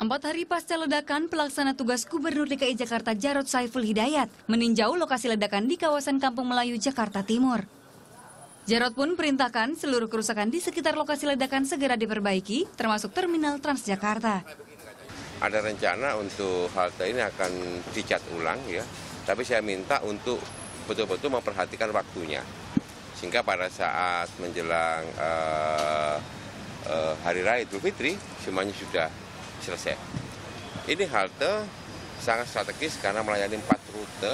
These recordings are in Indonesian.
Empat hari pasca ledakan, pelaksana tugas Gubernur DKI Jakarta Jarod Saiful Hidayat meninjau lokasi ledakan di kawasan Kampung Melayu, Jakarta Timur. Jarod pun perintahkan seluruh kerusakan di sekitar lokasi ledakan segera diperbaiki, termasuk Terminal Transjakarta. Ada rencana untuk halte ini akan dicat ulang ya, tapi saya minta untuk betul-betul memperhatikan waktunya. Sehingga pada saat menjelang uh, uh, Hari Raya Idul Fitri, semuanya sudah selesai. Ini halte sangat strategis karena melayani empat rute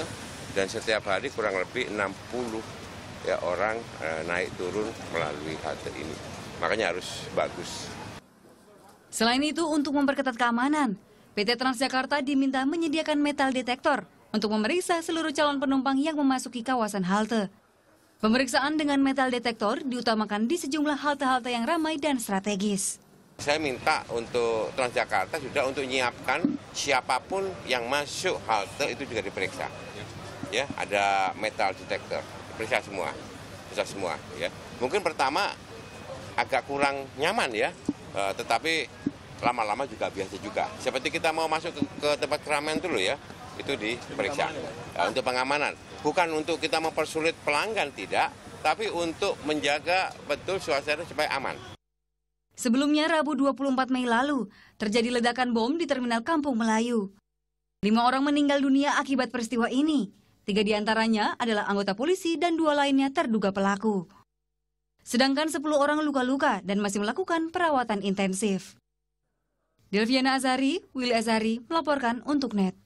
dan setiap hari kurang lebih 60 ya orang eh, naik turun melalui halte ini. Makanya harus bagus. Selain itu untuk memperketat keamanan, PT Transjakarta diminta menyediakan metal detektor untuk memeriksa seluruh calon penumpang yang memasuki kawasan halte. Pemeriksaan dengan metal detektor diutamakan di sejumlah halte-halte yang ramai dan strategis. Saya minta untuk Transjakarta sudah untuk menyiapkan siapapun yang masuk halte itu juga diperiksa. Ya, ada metal detector, diperiksa semua, periksa semua. Ya, mungkin pertama agak kurang nyaman ya, e, tetapi lama-lama juga biasa juga. Seperti kita mau masuk ke, ke tempat keramaian dulu ya, itu diperiksa ya, untuk pengamanan. Bukan untuk kita mempersulit pelanggan tidak, tapi untuk menjaga betul suasana supaya aman. Sebelumnya Rabu 24 Mei lalu, terjadi ledakan bom di terminal Kampung Melayu. Lima orang meninggal dunia akibat peristiwa ini. Tiga diantaranya adalah anggota polisi dan dua lainnya terduga pelaku. Sedangkan sepuluh orang luka-luka dan masih melakukan perawatan intensif. Delviana Azari, Willy Azari melaporkan untuk NET.